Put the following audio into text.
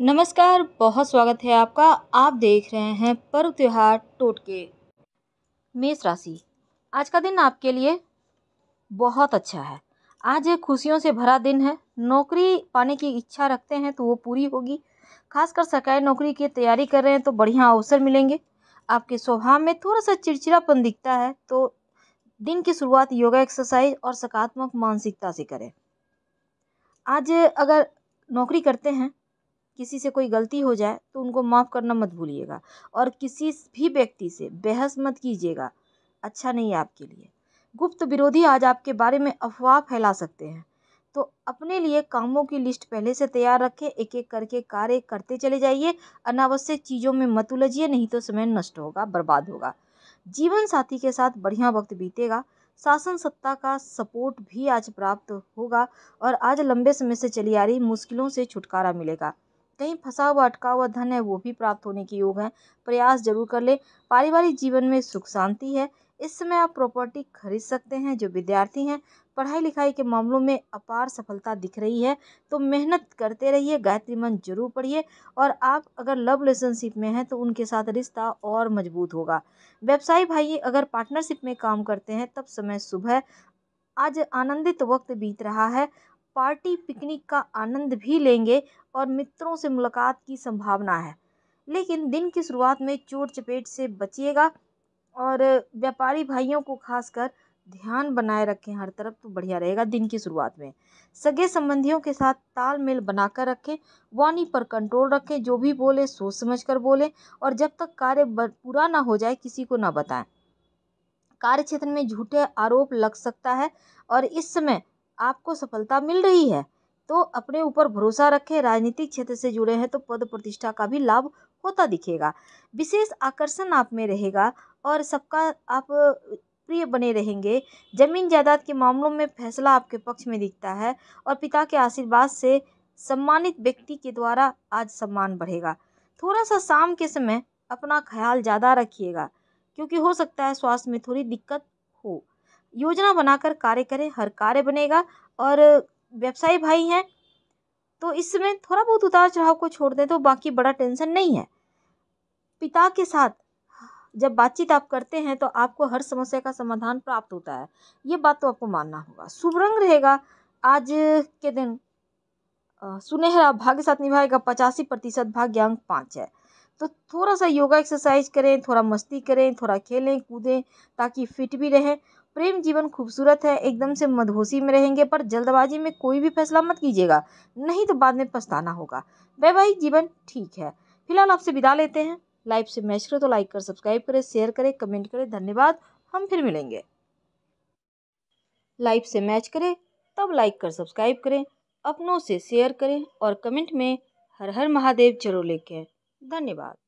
नमस्कार बहुत स्वागत है आपका आप देख रहे हैं पर्व त्यौहार टोटके मेष राशि आज का दिन आपके लिए बहुत अच्छा है आज खुशियों से भरा दिन है नौकरी पाने की इच्छा रखते हैं तो वो पूरी होगी खासकर सरकारी नौकरी की तैयारी कर रहे हैं तो बढ़िया अवसर मिलेंगे आपके स्वभाव में थोड़ा सा चिड़चिड़ापन दिखता है तो दिन की शुरुआत योगा एक्सरसाइज और सकारात्मक मानसिकता से करें आज अगर नौकरी करते हैं किसी से कोई गलती हो जाए तो उनको माफ़ करना मत भूलिएगा और किसी भी व्यक्ति से बहस मत कीजिएगा अच्छा नहीं है आपके लिए गुप्त विरोधी आज आपके बारे में अफवाह फैला सकते हैं तो अपने लिए कामों की लिस्ट पहले से तैयार रखें एक एक करके कार्य करते चले जाइए अनावश्यक चीज़ों में मत उलझिए नहीं तो समय नष्ट होगा बर्बाद होगा जीवन साथी के साथ बढ़िया वक्त बीतेगा शासन सत्ता का सपोर्ट भी आज प्राप्त होगा और आज लंबे समय से चली आ रही मुश्किलों से छुटकारा मिलेगा कहीं फंसा हुआ अटका हुआ धन है वो भी प्राप्त होने के योग हैं प्रयास जरूर कर ले पारिवारिक जीवन में सुख शांति है इस समय आप प्रॉपर्टी खरीद सकते हैं जो विद्यार्थी हैं पढ़ाई लिखाई के मामलों में अपार सफलता दिख रही है तो मेहनत करते रहिए गायत्री मंत्र जरूर पढ़िए और आप अगर लव रिलेशनशिप में हैं तो उनके साथ रिश्ता और मजबूत होगा व्यवसाय भाई अगर पार्टनरशिप में काम करते हैं तब समय सुबह आज आनंदित वक्त बीत रहा है पार्टी पिकनिक का आनंद भी लेंगे और मित्रों से मुलाकात की संभावना है लेकिन दिन की शुरुआत में चोट चपेट से बचिएगा और व्यापारी भाइयों को खासकर ध्यान बनाए रखें हर तरफ तो बढ़िया रहेगा दिन की शुरुआत में सगे संबंधियों के साथ तालमेल बनाकर रखें वाणी पर कंट्रोल रखें जो भी बोले सोच समझ कर बोलें और जब तक कार्य पूरा ना हो जाए किसी को ना बताएं कार्य क्षेत्र में झूठे आरोप लग सकता है और इस समय आपको सफलता मिल रही है तो अपने ऊपर भरोसा रखें राजनीतिक क्षेत्र से जुड़े हैं तो पद प्रतिष्ठा का भी लाभ होता दिखेगा विशेष आकर्षण आप में रहेगा और सबका आप प्रिय बने रहेंगे जमीन जायदाद के मामलों में फैसला आपके पक्ष में दिखता है और पिता के आशीर्वाद से सम्मानित व्यक्ति के द्वारा आज सम्मान बढ़ेगा थोड़ा सा शाम के समय अपना ख्याल ज़्यादा रखिएगा क्योंकि हो सकता है स्वास्थ्य में थोड़ी दिक्कत हो योजना बनाकर कार्य करें हर कार्य बनेगा और व्यवसायी भाई हैं तो इसमें थोड़ा बहुत उतार चढ़ाव को छोड़ दें तो बाकी बड़ा टेंशन नहीं है पिता के साथ जब बातचीत आप करते हैं तो आपको हर समस्या का समाधान प्राप्त होता है ये बात तो आपको मानना होगा शुभ रंग रहेगा आज के दिन सुनहरा भाग्य साथ निभाएगा पचासी प्रतिशत भाग्यांक पाँच है तो थोड़ा सा योगा एक्सरसाइज करें थोड़ा मस्ती करें थोड़ा खेलें कूदें ताकि फिट भी रहें प्रेम जीवन खूबसूरत है एकदम से मधोसी में रहेंगे पर जल्दबाजी में कोई भी फैसला मत कीजिएगा नहीं तो बाद में पछताना होगा वैवाहिक जीवन ठीक है फिलहाल आपसे विदा लेते हैं लाइव से मैच करें तो लाइक कर सब्सक्राइब करें शेयर करें कमेंट करें धन्यवाद हम फिर मिलेंगे लाइव से मैच करें तब लाइक कर सब्सक्राइब करें अपनों से शेयर करें और कमेंट में हर हर महादेव जरूर लिखें धन्यवाद